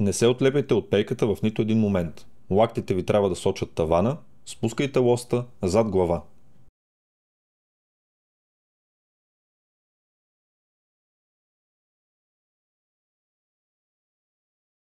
Не се отлепяйте от пейката в нито един момент. Лактите ви трябва да сочат тавана, спускайте лоста зад глава.